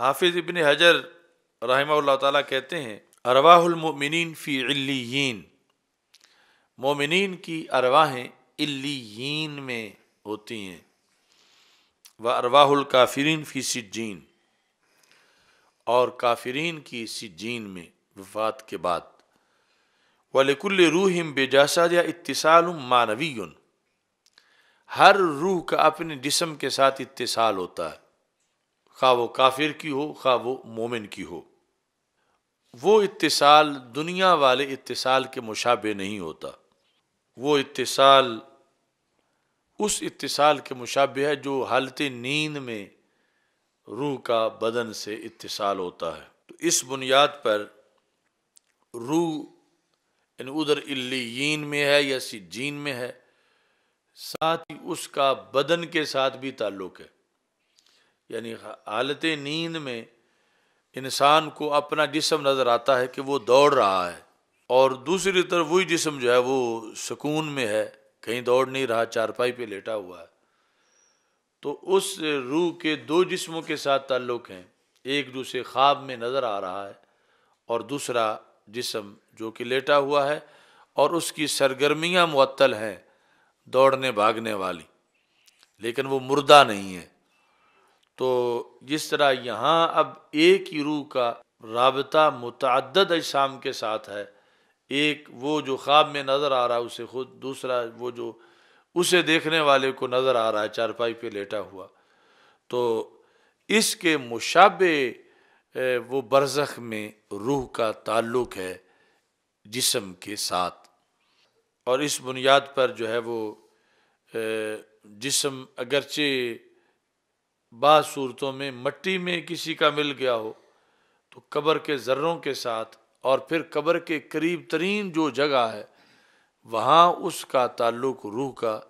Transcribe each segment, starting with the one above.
हाफिज इबन हजर रहा ताला कहते हैं अरवाहमिन फ़ी इल्लीन मोमिन की अरवाहें इल्लीन में होती हैं व अरवाहुल फ़ी सिजीन और काफरीन की सिजीन में वफात के बाद वलकुल रूहम बेजासा या इतसाल मानवीन हर रूह का अपने जिसम के साथ इतसाल होता है खा वो काफिर की हो खा वो मोमिन की हो वो इतिसाल दुनिया वाले इत्तिसाल के मुशाबे नहीं होता वो इत्तिसाल उस इत्तिसाल के मुशाबे है जो हालत नींद में रूह का बदन से इतिसाल होता है तो इस बुनियाद पर रूह उधर इल्लीन में है या सिजीन में है साथ ही उसका बदन के साथ भी ताल्लुक़ है यानी हालत नींद में इंसान को अपना जिसम नज़र आता है कि वो दौड़ रहा है और दूसरी तरफ वही जिसम जो है वो सुकून में है कहीं दौड़ नहीं रहा चारपाई पे लेटा हुआ है तो उस रूह के दो जिस्मों के साथ ताल्लुक़ हैं एक दूसरे ख्वाब में नज़र आ रहा है और दूसरा जिसम जो कि लेटा हुआ है और उसकी सरगर्मियाँ मअतल हैं दौड़ने भागने वाली लेकिन वो मुर्दा नहीं है तो जिस तरह यहाँ अब एक ही रूह का रबता मतद अजसाम के साथ है एक वो जो ख्वाब में नज़र आ रहा है उसे खुद दूसरा वो जो उसे देखने वाले को नज़र आ रहा है चारपाई पे लेटा हुआ तो इसके मुशाबे वो बरसख में रूह का ताल्लुक है जिसम के साथ और इस बुनियाद पर जो है वो जिसम अगरचे बाद सूरतों में मट्टी में किसी का मिल गया हो तो कब्र के ज़र्रों के साथ और फिर कब्र के करीब तरीन जो जगह है वहाँ उसका ताल्लुक रूह का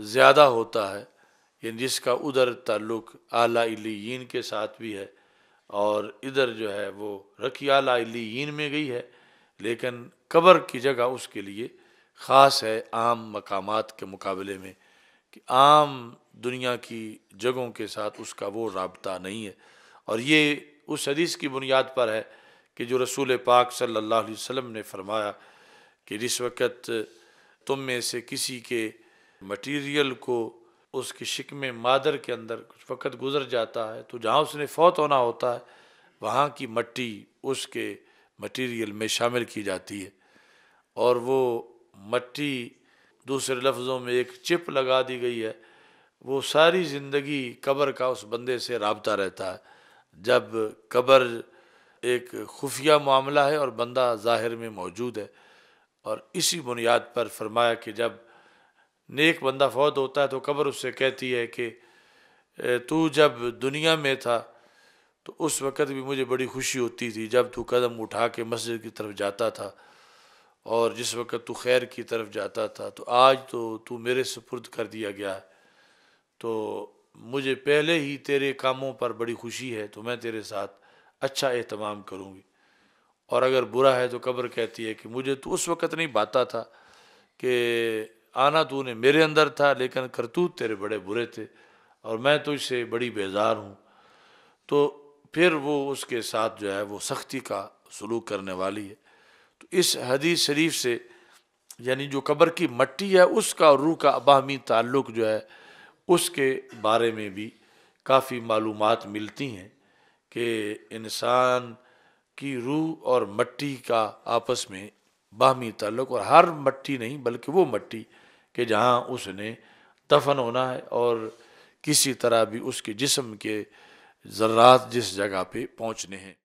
ज़्यादा होता है यानी जिसका उधर ताल्लुक आला इलीन के साथ भी है और इधर जो है वो रखी आला इलीन में गई है लेकिन कब्र की जगह उसके लिए ख़ास है आम मकामात के मुकाबले में कि आम दुनिया की जगहों के साथ उसका वो रबता नहीं है और ये उस हदीस की बुनियाद पर है कि जो रसूल पाक सल्लल्लाहु अलैहि वसल्लम ने फरमाया कि जिस वक्त तुम में से किसी के मटेरियल को उसके शिकम मादर के अंदर कुछ वक्त गुजर जाता है तो जहाँ उसने फौत होना होता है वहाँ की मट्टी उसके मटेरियल में शामिल की जाती है और वो मट्टी दूसरे लफ्ज़ों में एक चिप लगा दी गई है वो सारी ज़िंदगी क़बर का उस बंदे से रबता रहता है जब कबर एक खुफिया मामला है और बंदा ज़ाहिर में मौजूद है और इसी बुनियाद पर फरमाया कि जब नेक बंदा फौत होता है तो कबर उससे कहती है कि तू जब दुनिया में था तो उस वक़्त भी मुझे बड़ी खुशी होती थी जब तू कदम उठा के मस्जिद की तरफ जाता था और जिस वक़्त तू खैर की तरफ जाता था तो आज तो तू मेरे सुपुर्द कर दिया गया है तो मुझे पहले ही तेरे कामों पर बड़ी खुशी है तो मैं तेरे साथ अच्छा अहतमाम करूँगी और अगर बुरा है तो कब्र कहती है कि मुझे तो उस वक़्त नहीं बाता था कि आना तो उन्हें मेरे अंदर था लेकिन करतूत तेरे बड़े बुरे थे और मैं तो इससे बड़ी बेजार हूँ तो फिर वो उसके साथ जो है वो सख्ती का सलूक करने वाली है तो इस हदीस शरीफ से यानी जो कब्र की मट्टी है उसका रूह का अबाहमी ताल्लुक जो है उसके बारे में भी काफ़ी मालूम मिलती हैं कि इंसान की रूह और मट्टी का आपस में बाहमी ताल्लुक और हर मट्टी नहीं बल्कि वो मट्टी के जहाँ उसने दफन होना है और किसी तरह भी उसके जिसम के ज़रात जिस जगह पे पहुँचने हैं